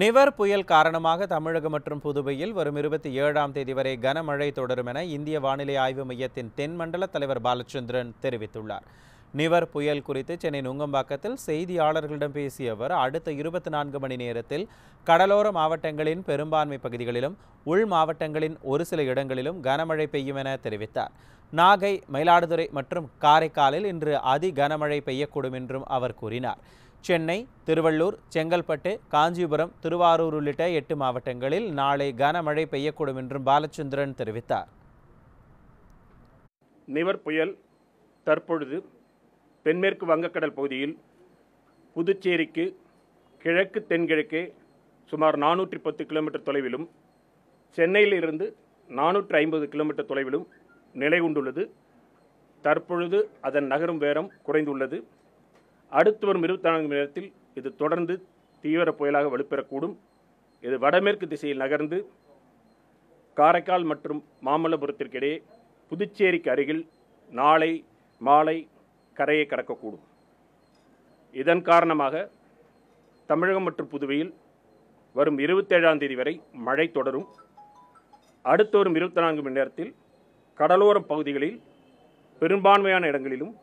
நிவர் புயல் காரணமாக தமிழகம் மற்றும் புதுவையில் வரும் இருபத்தி ஏழாம் தேதி வரை கனமழை தொடரும் என இந்திய வானிலை ஆய்வு மையத்தின் தென்மண்டல தலைவர் பாலச்சந்திரன் தெரிவித்துள்ளார் நிவர் புயல் குறித்து சென்னை நுங்கம்பாக்கத்தில் செய்தியாளர்களிடம் பேசிய அவர் அடுத்த இருபத்தி நான்கு மணி நேரத்தில் கடலோர மாவட்டங்களின் பெரும்பான்மை பகுதிகளிலும் உள் மாவட்டங்களின் ஒரு சில இடங்களிலும் கனமழை பெய்யும் என தெரிவித்தார் நாகை மயிலாடுதுறை மற்றும் காரைக்காலில் இன்று அதி கனமழை பெய்யக்கூடும் என்றும் அவர் கூறினார் சென்னை திருவள்ளூர் செங்கல்பட்டு காஞ்சிபுரம் திருவாரூர் உள்ளிட்ட எட்டு மாவட்டங்களில் நாளை கனமழை பெய்யக்கூடும் என்றும் பாலச்சந்திரன் தெரிவித்தார் நிவர் புயல் தற்பொழுது தென்மேற்கு வங்கக்கடல் பகுதியில் புதுச்சேரிக்கு கிழக்கு தென்கிழக்கே சுமார் நானூற்றி பத்து கிலோமீட்டர் தொலைவிலும் சென்னையிலிருந்து நானூற்றி ஐம்பது கிலோமீட்டர் தொலைவிலும் நிலை கொண்டுள்ளது தற்பொழுது அதன் நகரும் வேரம் குறைந்துள்ளது அடுத்து வரும் இருபத்தி நான்கு மணி நேரத்தில் இது தொடர்ந்து தீவிர புயலாக வலுப்பெறக்கூடும் இது வடமேற்கு திசையில் நகர்ந்து காரைக்கால் மற்றும் மாமல்லபுரத்திற்கிடையே புதுச்சேரிக்கு அருகில் நாளை மாலை கரையை கடக்கக்கூடும் இதன் காரணமாக தமிழகம் மற்றும் புதுவையில் வரும் இருபத்தேழாம் தேதி வரை மழை தொடரும் அடுத்து வரும் இருபத்தி நான்கு மணி நேரத்தில் கடலோரப் பகுதிகளில் பெரும்பான்மையான இடங்களிலும்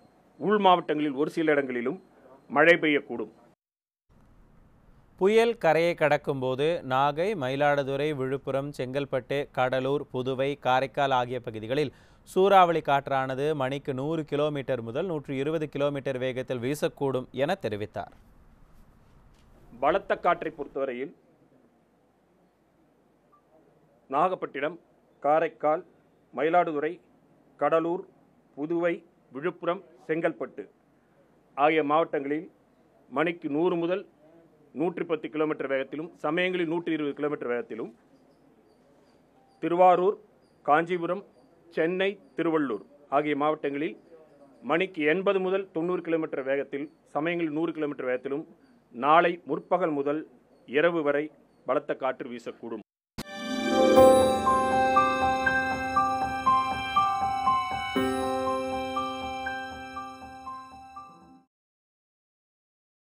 உள் மாவட்டங்களில் ஒரு சில இடங்களிலும் மழை பெய்யக்கூடும் புயல் கரையை கடக்கும்போது நாகை மயிலாடுதுறை விழுப்புரம் செங்கல்பட்டு கடலூர் புதுவை காரைக்கால் ஆகிய பகுதிகளில் சூறாவளி காற்றானது மணிக்கு நூறு கிலோமீட்டர் முதல் நூற்றி இருபது கிலோமீட்டர் வேகத்தில் வீசக்கூடும் என தெரிவித்தார் பலத்த காற்றை பொறுத்தவரையில் நாகப்பட்டினம் காரைக்கால் மயிலாடுதுறை கடலூர் புதுவை விழுப்புரம் செங்கல்பட்டு ஆகிய மாவட்டங்களில் மணிக்கு நூறு முதல் நூற்றி பத்து கிலோமீட்டர் வேகத்திலும் சமயங்களில் நூற்றி இருபது கிலோமீட்டர் வேகத்திலும் திருவாரூர் காஞ்சிபுரம் சென்னை திருவள்ளூர் ஆகிய மாவட்டங்களில் மணிக்கு எண்பது முதல் தொண்ணூறு கிலோமீட்டர் வேகத்தில் சமயங்களில் நூறு கிலோமீட்டர் வேகத்திலும் நாளை முற்பகல் முதல் இரவு வரை பலத்த காற்று வீசக்கூடும்